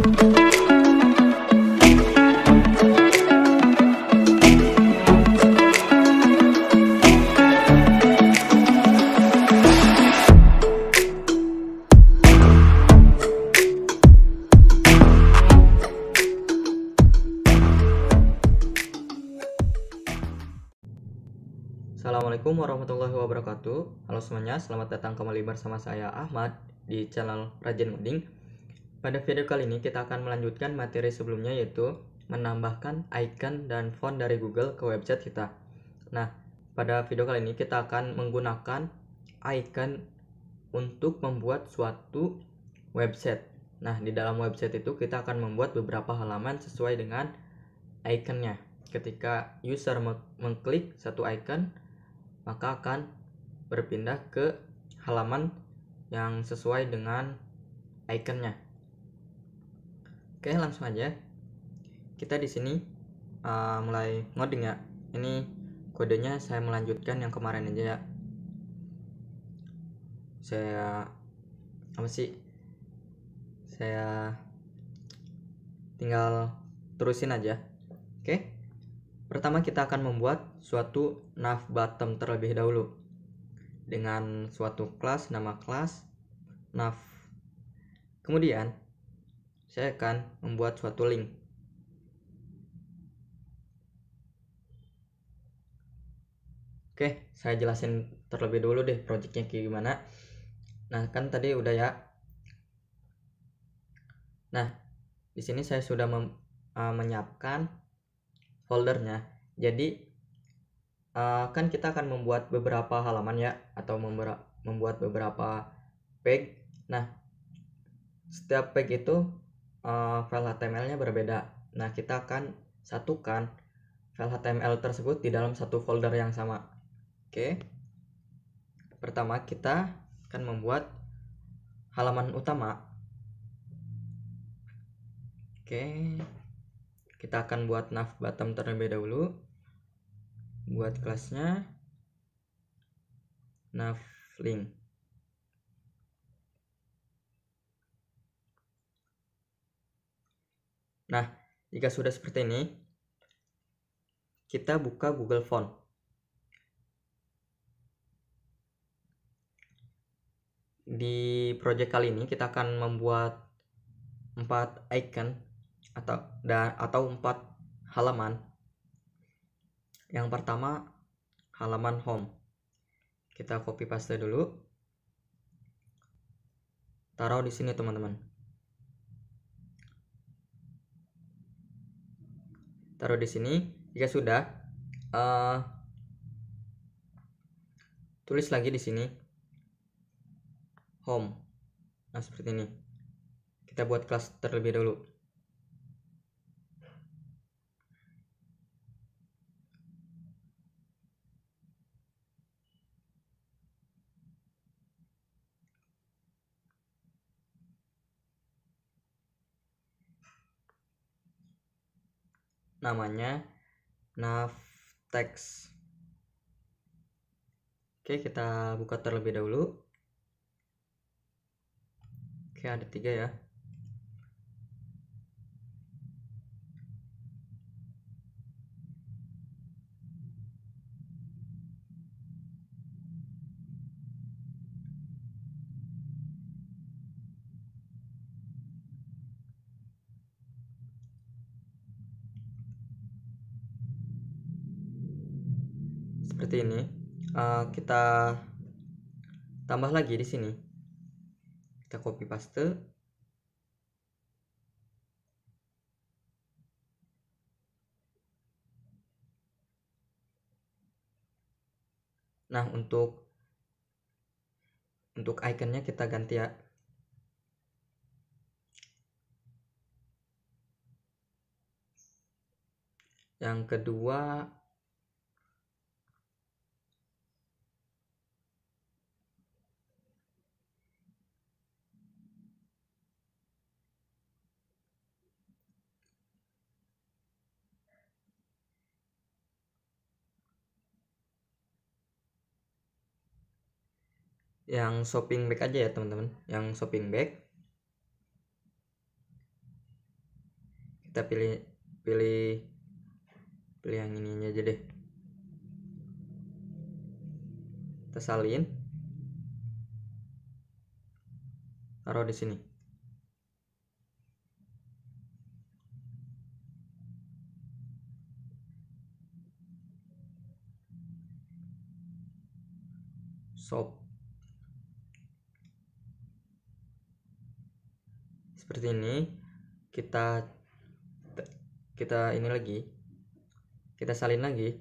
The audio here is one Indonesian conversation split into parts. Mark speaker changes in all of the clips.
Speaker 1: Assalamualaikum warahmatullahi wabarakatuh Halo semuanya, selamat datang kembali bersama saya Ahmad di channel Rajin Mending pada video kali ini kita akan melanjutkan materi sebelumnya yaitu menambahkan icon dan font dari Google ke website kita. Nah, pada video kali ini kita akan menggunakan icon untuk membuat suatu website. Nah, di dalam website itu kita akan membuat beberapa halaman sesuai dengan iconnya. Ketika user mengklik satu icon, maka akan berpindah ke halaman yang sesuai dengan iconnya. Oke, langsung aja. Kita di sini uh, mulai ngoding ya. Ini kodenya saya melanjutkan yang kemarin aja ya. Saya apa sih? Saya tinggal terusin aja. Oke. Pertama kita akan membuat suatu nav bottom terlebih dahulu dengan suatu kelas nama kelas nav. Kemudian saya akan membuat suatu link Oke, saya jelasin terlebih dulu deh projectnya kayak gimana. Nah, kan tadi udah ya. Nah, di sini saya sudah uh, menyiapkan foldernya. Jadi, uh, kan kita akan membuat beberapa halaman ya, atau membuat beberapa page. Nah, setiap page itu uh, file HTML-nya berbeda. Nah, kita akan satukan file HTML tersebut di dalam satu folder yang sama. Oke. Pertama, kita akan membuat halaman utama. Oke. Kita akan buat nav bottom terlebih dahulu. Buat kelasnya nav link. Nah, jika sudah seperti ini, kita buka Google Font. Di project kali ini kita akan membuat 4 icon atau dan atau 4 halaman. Yang pertama halaman home. Kita copy paste dulu. Taruh di sini teman-teman. taruh di sini jika sudah uh, tulis lagi di sini home nah seperti ini kita buat kelas terlebih dahulu namanya navtex oke kita buka terlebih dahulu oke ada tiga ya seperti ini uh, kita tambah lagi di sini kita copy paste nah untuk untuk ikonnya kita ganti ya yang kedua yang shopping bag aja ya teman-teman yang shopping bag kita pilih pilih pilih yang ininya aja deh kita salin taruh di sini shop seperti ini kita kita ini lagi kita salin lagi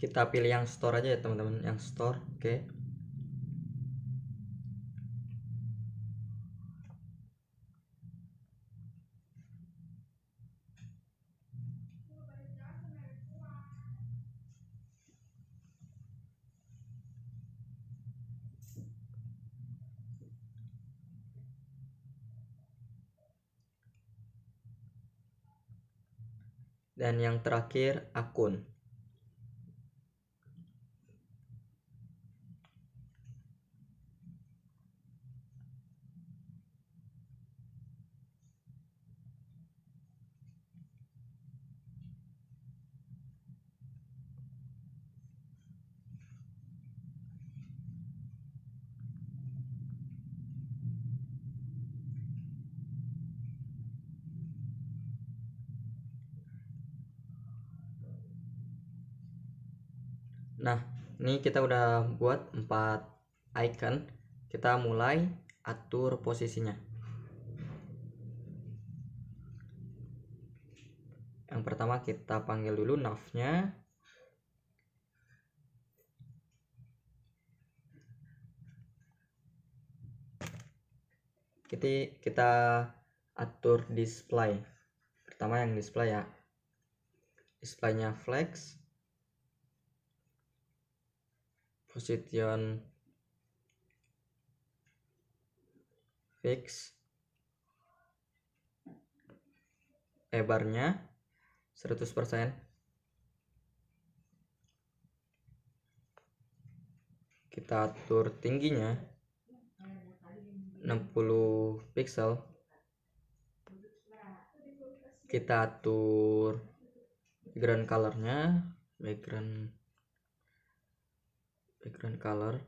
Speaker 1: kita pilih yang store aja ya teman-teman yang store oke okay. dan yang terakhir akun Nah, ini kita udah buat 4 icon. Kita mulai atur posisinya. Yang pertama kita panggil dulu navnya. Kita kita atur display. Pertama yang display ya. Displaynya flex. position fix lebarnya 100% kita atur tingginya 60 pixel kita atur ground colornya background background color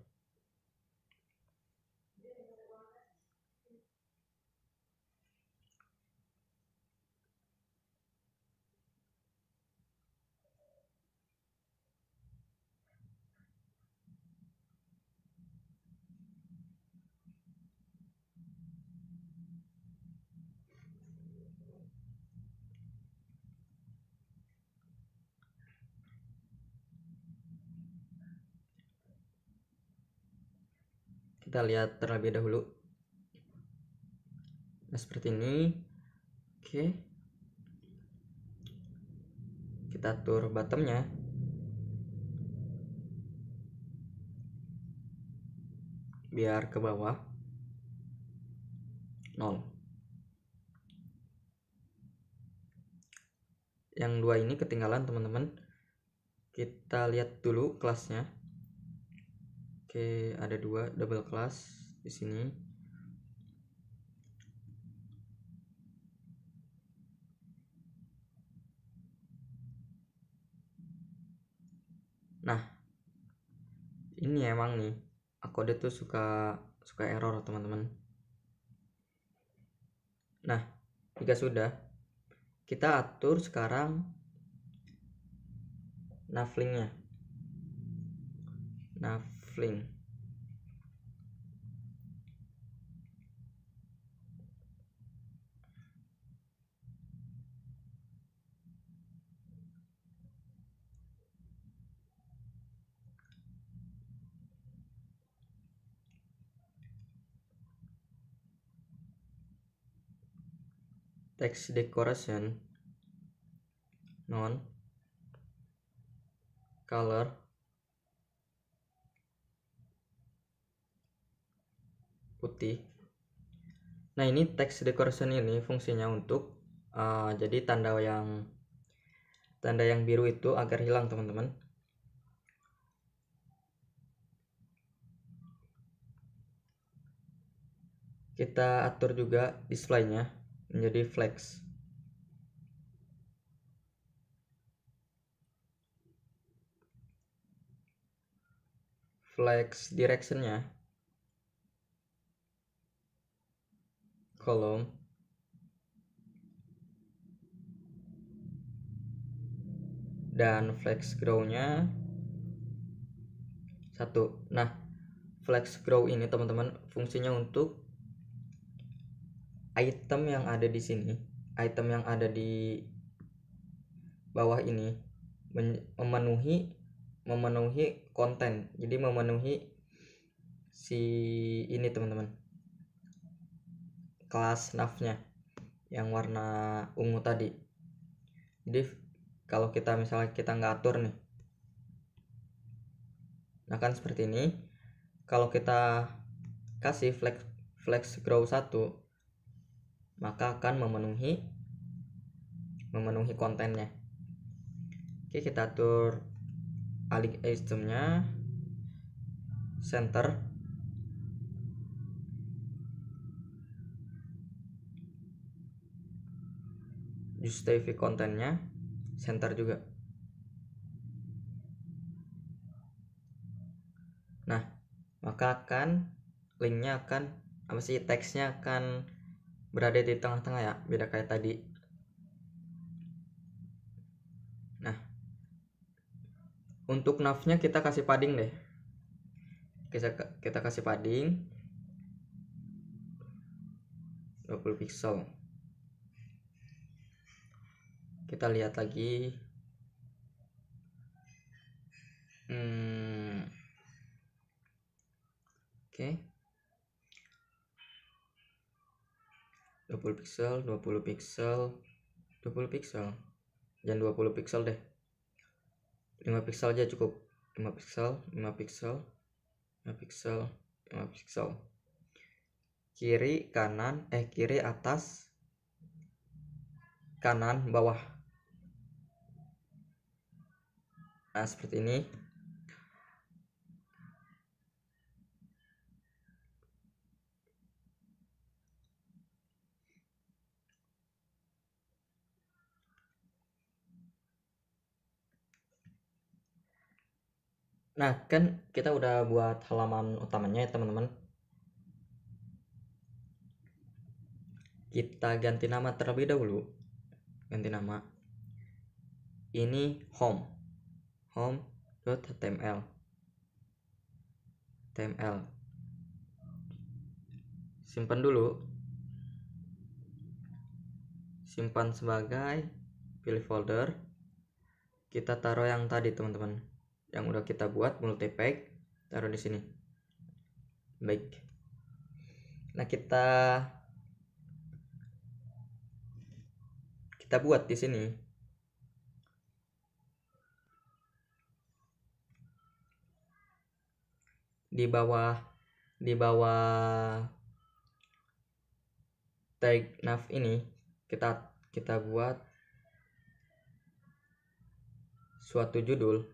Speaker 1: kita lihat terlebih dahulu nah seperti ini oke kita atur bottomnya biar ke bawah nol yang dua ini ketinggalan teman-teman kita lihat dulu kelasnya Oke, ada dua double class di sini. Nah, ini emang nih, aku ada tuh suka suka error teman-teman. Nah, jika sudah, kita atur sekarang navlingnya. Nav Fling text decoration non color putih. Nah ini text decoration ini fungsinya untuk uh, jadi tanda yang tanda yang biru itu agar hilang teman-teman. Kita atur juga displaynya menjadi flex. flex directionnya kolom dan flex grow-nya satu. Nah, flex grow ini teman-teman fungsinya untuk item yang ada di sini, item yang ada di bawah ini memenuhi memenuhi konten. Jadi memenuhi si ini teman-teman kelas nafnya yang warna ungu tadi jadi kalau kita misalnya kita nggak atur nih nah kan seperti ini kalau kita kasih flex flex grow satu, maka akan memenuhi memenuhi kontennya oke kita atur alik sistemnya center justify kontennya center juga nah maka akan linknya akan apa sih teksnya akan berada di tengah-tengah ya beda kayak tadi nah untuk navnya kita kasih padding deh kita, kita kasih padding 20 pixel kita lihat lagi hmm. oke okay. 20 pixel 20 pixel 20 pixel jangan 20 pixel deh 5 pixel aja cukup 5 pixel 5 pixel 5 pixel 5 pixel kiri kanan eh kiri atas kanan bawah nah, seperti ini Nah, kan kita udah buat halaman utamanya ya, teman-teman. Kita ganti nama terlebih dahulu. Ganti nama. Ini home home.html html simpan dulu simpan sebagai pilih folder kita taruh yang tadi teman-teman yang udah kita buat multipack taruh di sini baik nah kita kita buat di sini di bawah di bawah tag nav ini kita kita buat suatu judul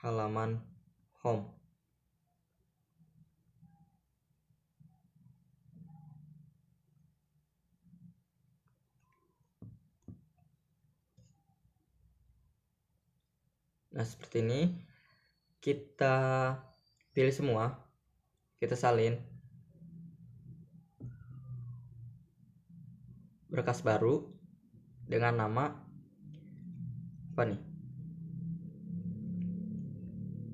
Speaker 1: halaman home nah seperti ini kita pilih semua kita salin berkas baru dengan nama apa nih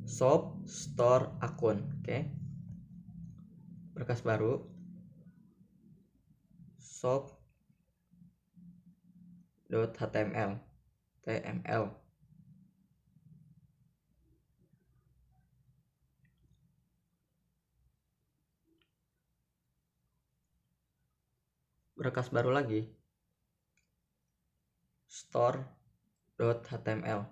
Speaker 1: shop store akun oke okay. berkas baru shop.html tml berkas baru lagi store.html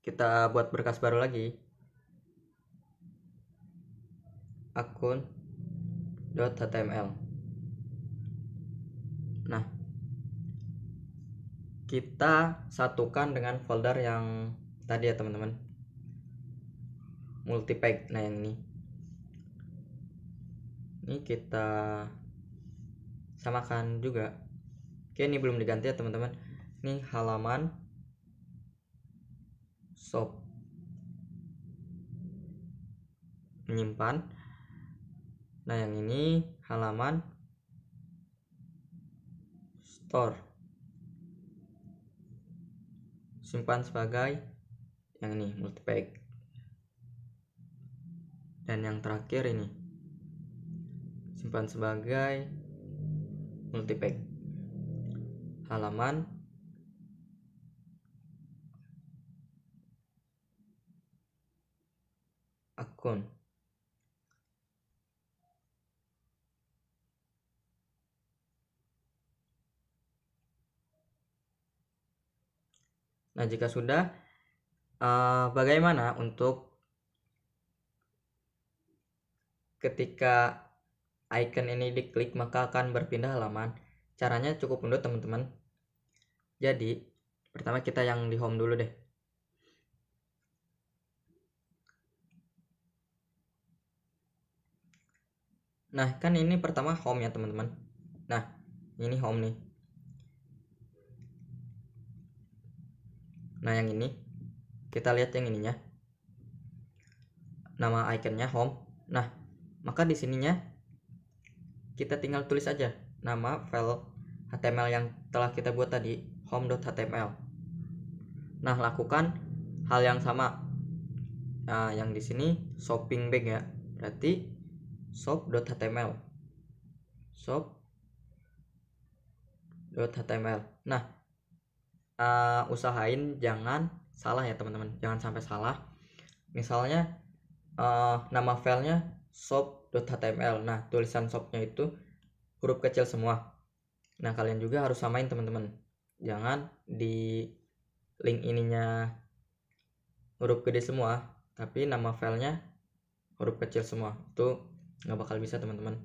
Speaker 1: kita buat berkas baru lagi akun .html nah kita satukan dengan folder yang tadi ya teman-teman multipack nah yang ini ini kita samakan juga oke ini belum diganti ya teman-teman ini halaman shop menyimpan nah yang ini halaman store simpan sebagai yang ini multipage dan yang terakhir ini simpan sebagai multipack halaman akun Nah, jika sudah, uh, bagaimana untuk ketika icon ini diklik maka akan berpindah halaman. Caranya cukup mudah teman-teman. Jadi, pertama kita yang di home dulu deh. Nah, kan ini pertama home ya teman-teman. Nah, ini home nih. Nah, yang ini kita lihat yang ininya. Nama ikonnya home. Nah, maka di sininya kita tinggal tulis aja nama file HTML yang telah kita buat tadi home.html nah lakukan hal yang sama nah, yang di sini shopping bag ya berarti shop.html shop.html nah uh, usahain jangan salah ya teman-teman jangan sampai salah misalnya uh, nama filenya shop .html. Nah, tulisan shopnya itu huruf kecil semua. Nah, kalian juga harus samain teman-teman. Jangan di link ininya huruf gede semua, tapi nama filenya huruf kecil semua. Itu nggak bakal bisa teman-teman.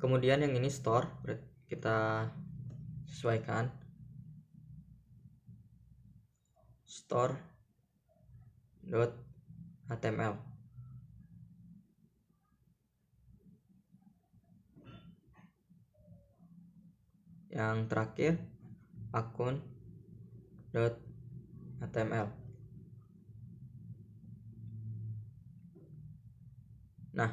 Speaker 1: Kemudian yang ini store, kita sesuaikan. store.html yang terakhir akun .html nah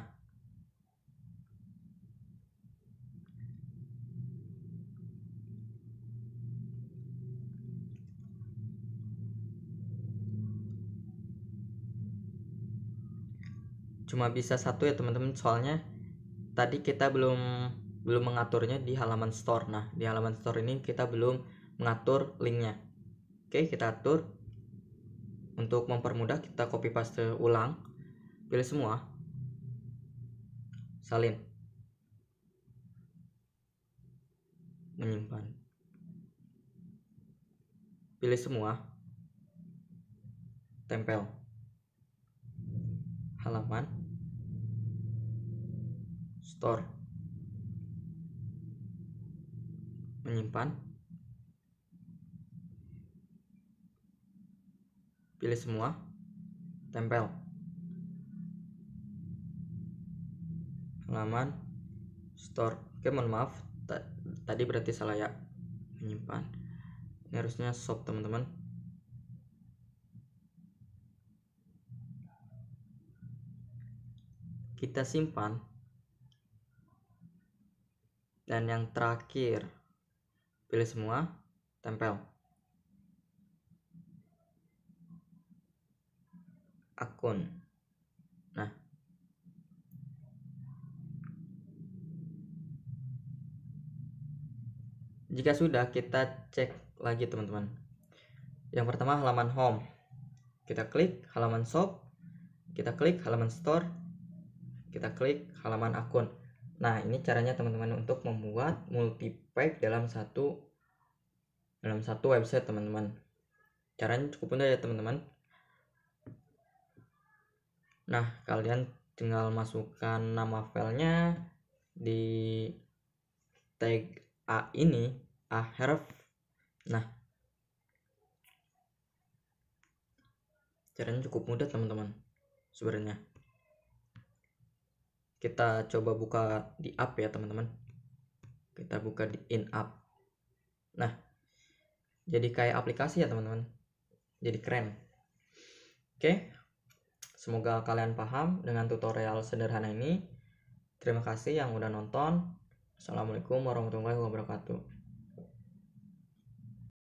Speaker 1: cuma bisa satu ya teman-teman soalnya tadi kita belum belum mengaturnya di halaman store nah di halaman store ini kita belum mengatur linknya oke kita atur untuk mempermudah kita copy paste ulang pilih semua salin menyimpan pilih semua tempel halaman store menyimpan pilih semua tempel halaman store oke mohon maaf tadi berarti salah ya menyimpan ini harusnya shop teman-teman kita simpan dan yang terakhir Pilih semua, tempel. Akun. Nah. Jika sudah, kita cek lagi teman-teman. Yang pertama halaman home. Kita klik halaman shop, kita klik halaman store, kita klik halaman akun. Nah, ini caranya teman-teman untuk membuat multi baik dalam satu dalam satu website teman-teman caranya cukup mudah ya teman-teman nah kalian tinggal masukkan nama filenya di tag a ini a huruf nah caranya cukup mudah teman-teman sebenarnya kita coba buka di app ya teman-teman kita buka di in app nah jadi kayak aplikasi ya teman-teman jadi keren oke semoga kalian paham dengan tutorial sederhana ini terima kasih yang udah nonton assalamualaikum warahmatullahi wabarakatuh